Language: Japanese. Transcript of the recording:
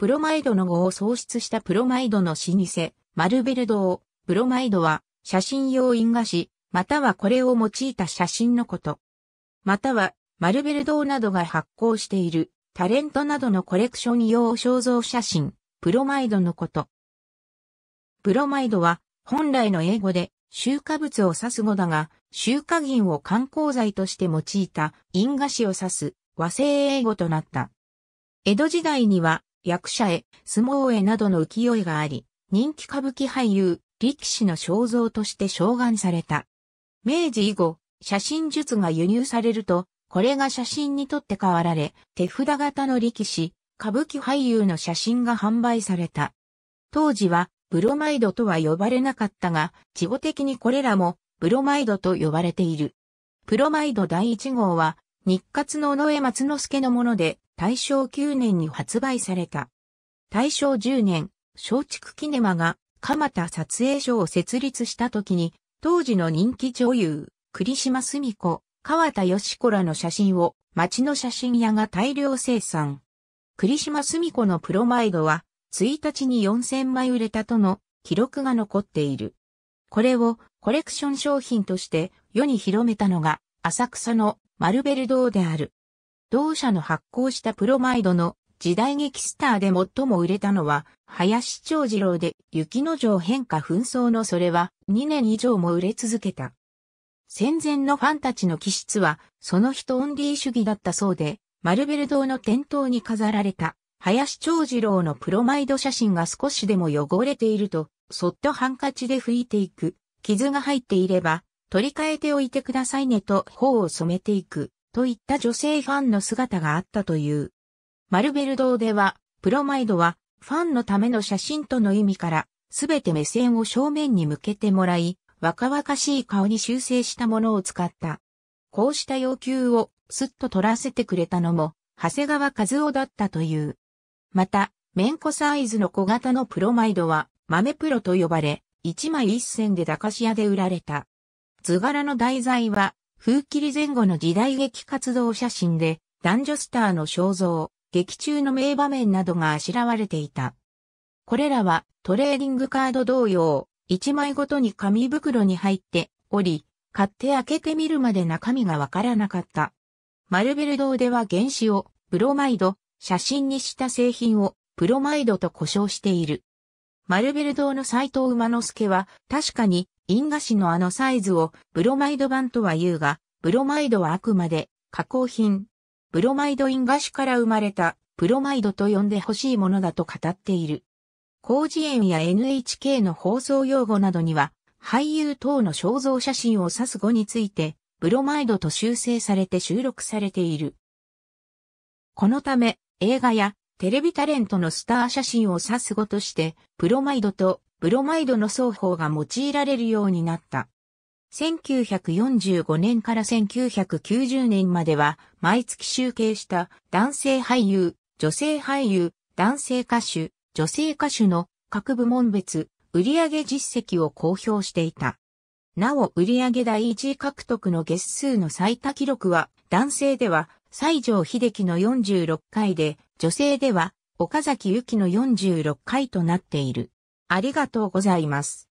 プロマイドの語を創出したプロマイドの老舗、マルベル堂、プロマイドは、写真用印画紙、またはこれを用いた写真のこと。または、マルベル堂などが発行している、タレントなどのコレクション用肖像写真、プロマイドのこと。プロマイドは、本来の英語で、集荷物を指す語だが、集荷銀を観光材として用いた印画紙を指す和製英語となった。江戸時代には役者絵、相撲絵などの浮世絵があり、人気歌舞伎俳優、力士の肖像として召喚された。明治以後、写真術が輸入されると、これが写真にとって変わられ、手札型の力士、歌舞伎俳優の写真が販売された。当時は、ブロマイドとは呼ばれなかったが、事後的にこれらも、ブロマイドと呼ばれている。プロマイド第1号は、日活の尾上松之助のもので、大正9年に発売された。大正10年、松竹キネマが蒲田撮影所を設立した時に、当時の人気女優、栗島澄子、川田義子らの写真を町の写真屋が大量生産。栗島澄子のプロマイドは、1日に4000枚売れたとの記録が残っている。これをコレクション商品として世に広めたのが浅草のマルベル堂である。同社の発行したプロマイドの時代劇スターで最も売れたのは、林長次郎で雪の城変化紛争のそれは2年以上も売れ続けた。戦前のファンたちの気質は、その人オンリー主義だったそうで、マルベル堂の店頭に飾られた、林長次郎のプロマイド写真が少しでも汚れていると、そっとハンカチで拭いていく、傷が入っていれば、取り替えておいてくださいねと頬を染めていく。といった女性ファンの姿があったという。マルベル堂では、プロマイドは、ファンのための写真との意味から、すべて目線を正面に向けてもらい、若々しい顔に修正したものを使った。こうした要求をすっと取らせてくれたのも、長谷川和夫だったという。また、メンコサイズの小型のプロマイドは、豆プロと呼ばれ、一枚一銭で駄菓子屋で売られた。図柄の題材は、風切り前後の時代劇活動写真で、男女スターの肖像、劇中の名場面などがあしらわれていた。これらはトレーディングカード同様、1枚ごとに紙袋に入っており、買って開けてみるまで中身がわからなかった。マルベル堂では原子をブロマイド、写真にした製品をプロマイドと呼称している。マルベル堂の斎藤馬之助は、確かに、因果紙のあのサイズを、ブロマイド版とは言うが、ブロマイドはあくまで、加工品。ブロマイド因果紙から生まれた、ブロマイドと呼んで欲しいものだと語っている。広辞苑や NHK の放送用語などには、俳優等の肖像写真を指す語について、ブロマイドと修正されて収録されている。このため、映画やテレビタレントのスター写真を指す語として、プロマイドとブロマイドの双方が用いられるようになった。1945年から1990年までは、毎月集計した男性俳優、女性俳優、男性歌手、女性歌手の各部門別、売上実績を公表していた。なお売上第1位獲得の月数の最多記録は、男性では西城秀樹の46回で、女性では岡崎由紀の46回となっている。ありがとうございます。